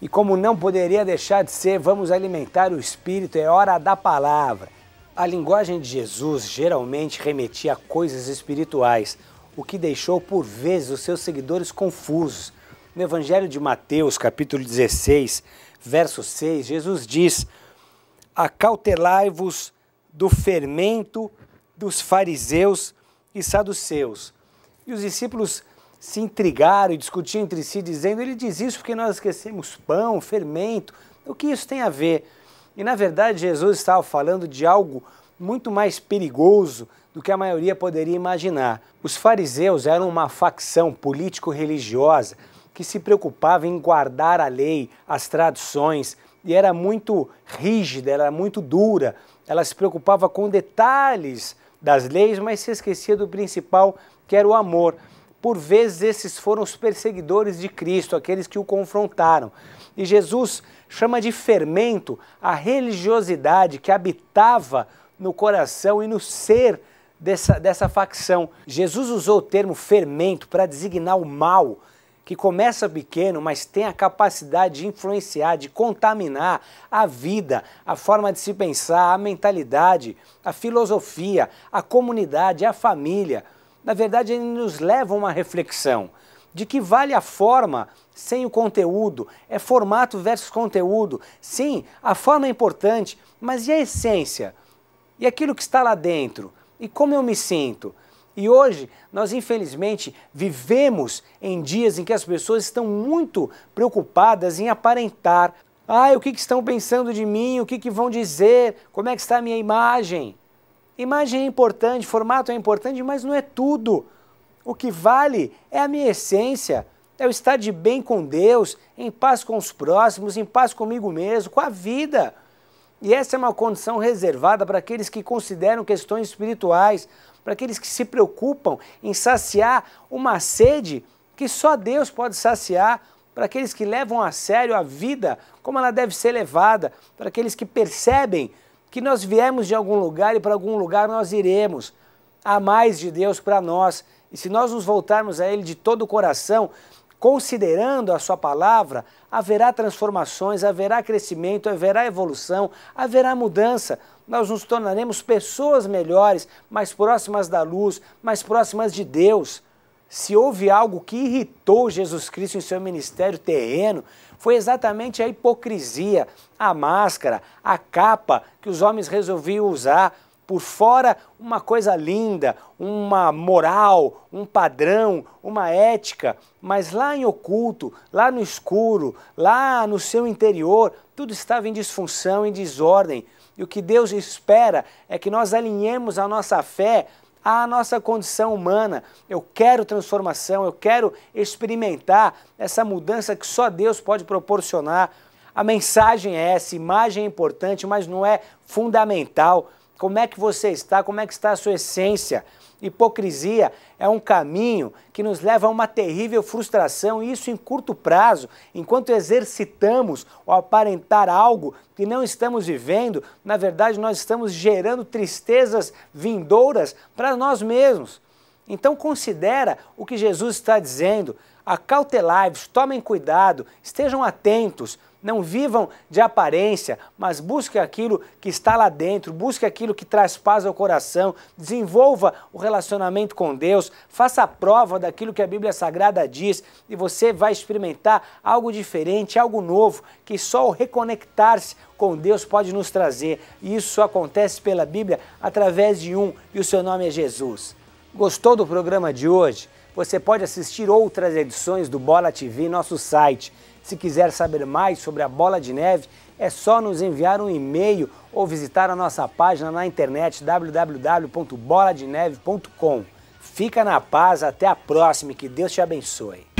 E como não poderia deixar de ser, vamos alimentar o espírito, é hora da palavra. A linguagem de Jesus geralmente remetia a coisas espirituais, o que deixou por vezes os seus seguidores confusos. No Evangelho de Mateus, capítulo 16, verso 6, Jesus diz: Acautelai-vos do fermento dos fariseus e saduceus. E os discípulos se intrigaram e discutiam entre si, dizendo: Ele diz isso porque nós esquecemos pão, fermento. O que isso tem a ver? E na verdade, Jesus estava falando de algo muito mais perigoso do que a maioria poderia imaginar. Os fariseus eram uma facção político-religiosa que se preocupava em guardar a lei, as tradições, e era muito rígida, era muito dura. Ela se preocupava com detalhes das leis, mas se esquecia do principal, que era o amor. Por vezes esses foram os perseguidores de Cristo, aqueles que o confrontaram. E Jesus chama de fermento a religiosidade que habitava no coração e no ser dessa, dessa facção. Jesus usou o termo fermento para designar o mal, que começa pequeno, mas tem a capacidade de influenciar, de contaminar a vida, a forma de se pensar, a mentalidade, a filosofia, a comunidade, a família na verdade, ele nos leva a uma reflexão de que vale a forma sem o conteúdo, é formato versus conteúdo. Sim, a forma é importante, mas e a essência? E aquilo que está lá dentro? E como eu me sinto? E hoje, nós infelizmente vivemos em dias em que as pessoas estão muito preocupadas em aparentar. Ah, o que, que estão pensando de mim? O que, que vão dizer? Como é que está a minha imagem? Imagem é importante, formato é importante, mas não é tudo. O que vale é a minha essência, é o estar de bem com Deus, em paz com os próximos, em paz comigo mesmo, com a vida. E essa é uma condição reservada para aqueles que consideram questões espirituais, para aqueles que se preocupam em saciar uma sede que só Deus pode saciar, para aqueles que levam a sério a vida como ela deve ser levada, para aqueles que percebem que nós viemos de algum lugar e para algum lugar nós iremos. Há mais de Deus para nós. E se nós nos voltarmos a Ele de todo o coração, considerando a Sua palavra, haverá transformações, haverá crescimento, haverá evolução, haverá mudança. Nós nos tornaremos pessoas melhores, mais próximas da luz, mais próximas de Deus se houve algo que irritou Jesus Cristo em seu ministério terreno, foi exatamente a hipocrisia, a máscara, a capa que os homens resolviam usar. Por fora, uma coisa linda, uma moral, um padrão, uma ética, mas lá em oculto, lá no escuro, lá no seu interior, tudo estava em disfunção, em desordem. E o que Deus espera é que nós alinhemos a nossa fé à nossa condição humana. Eu quero transformação, eu quero experimentar essa mudança que só Deus pode proporcionar. A mensagem é essa, imagem é importante, mas não é fundamental. Como é que você está? Como é que está a sua essência? Hipocrisia é um caminho que nos leva a uma terrível frustração, e isso em curto prazo. Enquanto exercitamos ou aparentar algo que não estamos vivendo, na verdade nós estamos gerando tristezas vindouras para nós mesmos. Então considera o que Jesus está dizendo. Acautelai-vos, tomem cuidado, estejam atentos não vivam de aparência, mas busque aquilo que está lá dentro, busque aquilo que traz paz ao coração, desenvolva o relacionamento com Deus, faça a prova daquilo que a Bíblia Sagrada diz e você vai experimentar algo diferente, algo novo, que só o reconectar-se com Deus pode nos trazer. E isso só acontece pela Bíblia através de um, e o seu nome é Jesus. Gostou do programa de hoje? Você pode assistir outras edições do Bola TV em nosso site. Se quiser saber mais sobre a bola de neve, é só nos enviar um e-mail ou visitar a nossa página na internet www.boladeneve.com. Fica na paz, até a próxima e que Deus te abençoe.